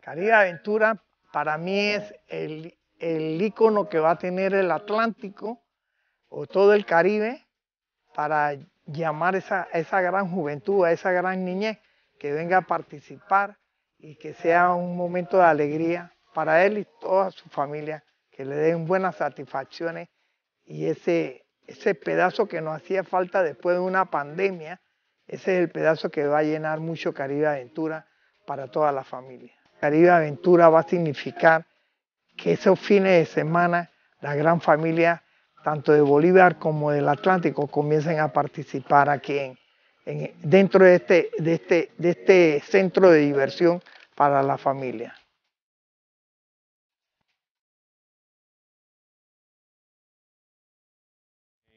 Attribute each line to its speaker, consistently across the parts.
Speaker 1: Caribe Aventura para mí es el, icono ícono que va a tener el Atlántico o todo el Caribe para llamar esa, esa gran juventud, a esa gran niñez que venga a participar y que sea un momento de alegría para él y toda su familia, que le den buenas satisfacciones y ese, ese pedazo que nos hacía falta después de una pandemia, ese es el pedazo que va a llenar mucho Caribe Aventura para toda la familia. Caribe Aventura va a significar que esos fines de semana la gran familia, tanto de Bolívar como del Atlántico, comiencen a participar aquí en, dentro de este, de, este, de este centro de diversión para la familia.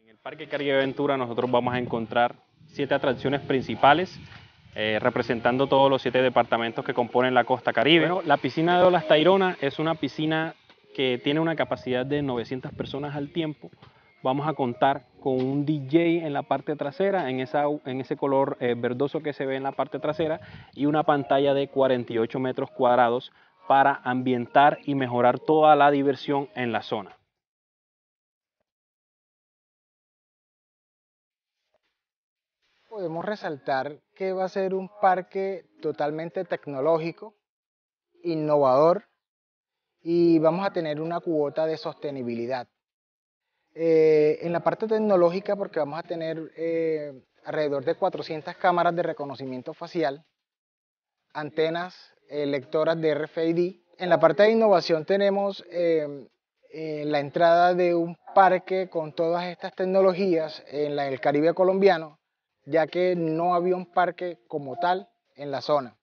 Speaker 2: En el Parque Caribe Aventura nosotros vamos a encontrar siete atracciones principales eh, representando todos los siete departamentos que componen la costa caribe. la piscina de Olas Tairona es una piscina que tiene una capacidad de 900 personas al tiempo. Vamos a contar con un DJ en la parte trasera, en, esa, en ese color eh, verdoso que se ve en la parte trasera, y una pantalla de 48 metros cuadrados para ambientar y mejorar toda la diversión en la zona.
Speaker 3: podemos resaltar que va a ser un parque totalmente tecnológico, innovador y vamos a tener una cuota de sostenibilidad. Eh, en la parte tecnológica, porque vamos a tener eh, alrededor de 400 cámaras de reconocimiento facial, antenas eh, lectoras de RFID. En la parte de innovación tenemos la entrada de un parque con todas estas tecnologías en la, el Caribe colombiano, ya que no había un parque como tal en la
Speaker 1: zona.